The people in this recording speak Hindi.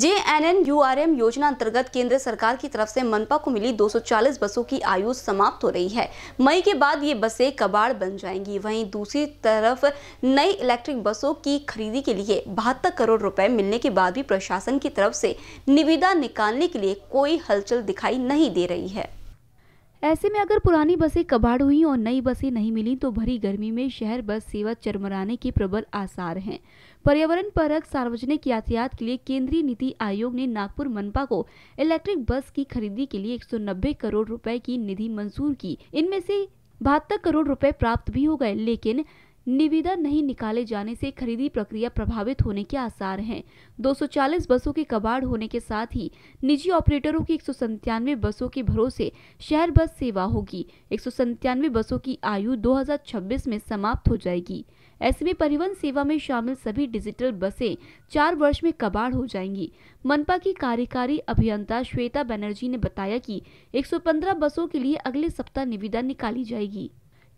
जे N N U R M योजना अंतर्गत केंद्र सरकार की तरफ से मनपा को मिली 240 बसों की आयु समाप्त हो रही है मई के बाद ये बसें कबाड़ बन जाएंगी वहीं दूसरी तरफ नई इलेक्ट्रिक बसों की खरीदी के लिए बहत्तर करोड़ रुपए मिलने के बाद भी प्रशासन की तरफ से निविदा निकालने के लिए कोई हलचल दिखाई नहीं दे रही है ऐसे में अगर पुरानी बसें कबाड़ हुई और नई बसें नहीं मिली तो भरी गर्मी में शहर बस सेवा चरमराने के प्रबल आसार हैं पर्यावरण परक सार्वजनिक यातायात के लिए केंद्रीय नीति आयोग ने नागपुर मनपा को इलेक्ट्रिक बस की खरीदी के लिए 190 करोड़ रुपए की निधि मंजूर की इनमें से बहत्तर करोड़ रुपए प्राप्त भी हो गए लेकिन निविदा नहीं निकाले जाने से खरीदी प्रक्रिया प्रभावित होने के आसार हैं 240 बसों के कबाड़ होने के साथ ही निजी ऑपरेटरों की एक बसों के भरोसे शहर बस सेवा होगी एक बसों की आयु 2026 में समाप्त हो जाएगी ऐसे में परिवहन सेवा में शामिल सभी डिजिटल बसें चार वर्ष में कबाड़ हो जाएंगी मनपा की कार्यकारी अभियंता श्वेता बनर्जी ने बताया कि 115 बसों के लिए अगले सप्ताह निविदा निकाली जाएगी